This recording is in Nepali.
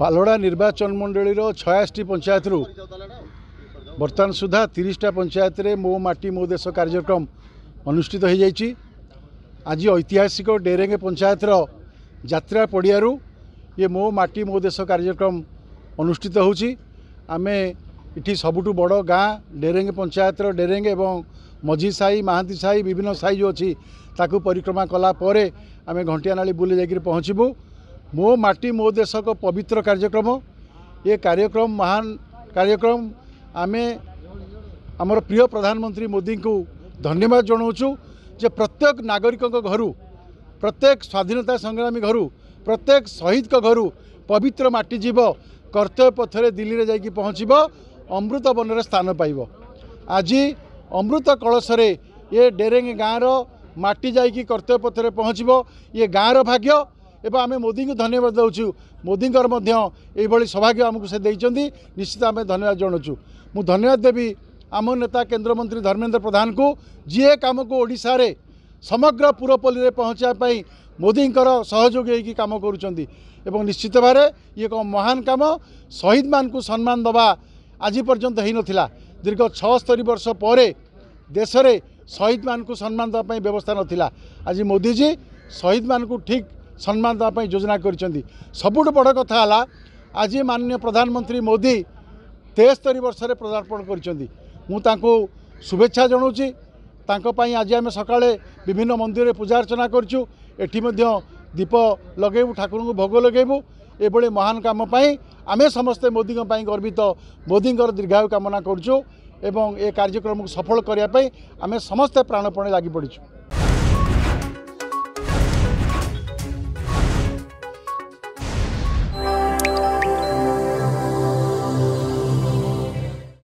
ପାଲହଡ଼ା ନିର୍ବାଚନ ମଣ୍ଡଳୀର ଛୟାଅଶୀଟି ପଞ୍ଚାୟତରୁ ବର୍ତ୍ତମାନ ସୁଦ୍ଧା ତିରିଶଟା ପଞ୍ଚାୟତରେ ମୋ ମାଟି ମୋ ଦେଶ କାର୍ଯ୍ୟକ୍ରମ ଅନୁଷ୍ଠିତ ହୋଇଯାଇଛି ଆଜି ଐତିହାସିକ ଡେରେଙ୍ଗ ପଞ୍ଚାୟତର ଯାତ୍ରା ପଡ଼ିଆରୁ ଇଏ ମୋ ମାଟି ମୋ ଦେଶ କାର୍ଯ୍ୟକ୍ରମ ଅନୁଷ୍ଠିତ ହେଉଛି ଆମେ ଏଠି ସବୁଠୁ ବଡ଼ ଗାଁ ଡେରେଙ୍ଗ ପଞ୍ଚାୟତର ଡେରେଙ୍ଗ ଏବଂ ମଝି ସାହି ମହାନ୍ତି ସାହି ବିଭିନ୍ନ ସାହି ଯେଉଁ ଅଛି ତାକୁ ପରିକ୍ରମା କଲା ପରେ ଆମେ ଘଣ୍ଟିଆନାଳି ବୁଲି ଯାଇକରି ପହଞ୍ଚିବୁ मो माटी मो देश पवित्र कार्यक्रम ये कार्यक्रम महान कार्यक्रम आम आमर प्रिय प्रधानमंत्री मोदी को धन्यवाद जनाऊु जे प्रत्येक नागरिक घर प्रत्येक स्वाधीनता संग्रामी घर प्रत्येक शहीद का घर पवित्र माटी जीव कर्तव्य पथरे दिल्ली में जाकि पहुँच अमृत बन स्थान पाइब आज अमृत कलश ये डेरेंग गाँव रटी जाकि कर्तव्य पथरे पहुँच ये गाँव भाग्य ए मोदी को धन्यवाद देउछु मोदीको सौभाग्य से आमुस निश्चित अब धन्यवाद जनाउछु म धन्यवाद देवी आम नेता केन्द्रमन्त्री धर्मेन्द्र प्रधानको जिए कामको ओडाले समग्र पुरपल्ली पहचाइवाई मोदीको सहयोग हुन्छु निश्चित भावक महान काम सहिद म सम्मान दबा आज पर्यन्त है दीर्घ छ वर्ष परे देशले सहिद म सम्मान दे व्यवस्था नला आज मोदीजी सहित म ठीक ସମ୍ମାନ ଦେବା ପାଇଁ ଯୋଜନା କରିଛନ୍ତି ସବୁଠୁ ବଡ଼ କଥା ହେଲା ଆଜି ମାନ୍ୟ ପ୍ରଧାନମନ୍ତ୍ରୀ ମୋଦି ତେସ୍ତରୀ ବର୍ଷରେ ପ୍ରଦାର୍ପଣ କରିଛନ୍ତି ମୁଁ ତାଙ୍କୁ ଶୁଭେଚ୍ଛା ଜଣାଉଛି ତାଙ୍କ ପାଇଁ ଆଜି ଆମେ ସକାଳେ ବିଭିନ୍ନ ମନ୍ଦିରରେ ପୂଜାର୍ଚ୍ଚନା କରିଛୁ ଏଠି ମଧ୍ୟ ଦୀପ ଲଗେଇବୁ ଠାକୁରଙ୍କୁ ଭୋଗ ଲଗେଇବୁ ଏଭଳି ମହାନ କାମ ପାଇଁ ଆମେ ସମସ୍ତେ ମୋଦିଙ୍କ ପାଇଁ ଗର୍ବିତ ମୋଦିଙ୍କର ଦୀର୍ଘାୟୁ କାମନା କରୁଛୁ ଏବଂ ଏ କାର୍ଯ୍ୟକ୍ରମକୁ ସଫଳ କରିବା ପାଇଁ ଆମେ ସମସ୍ତେ ପ୍ରାଣପଣେ ଲାଗି ପଡ଼ିଛୁ